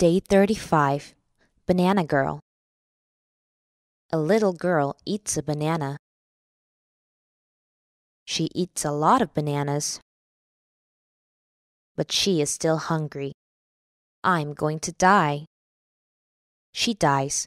Day 35 Banana Girl A little girl eats a banana. She eats a lot of bananas. But she is still hungry. I'm going to die. She dies.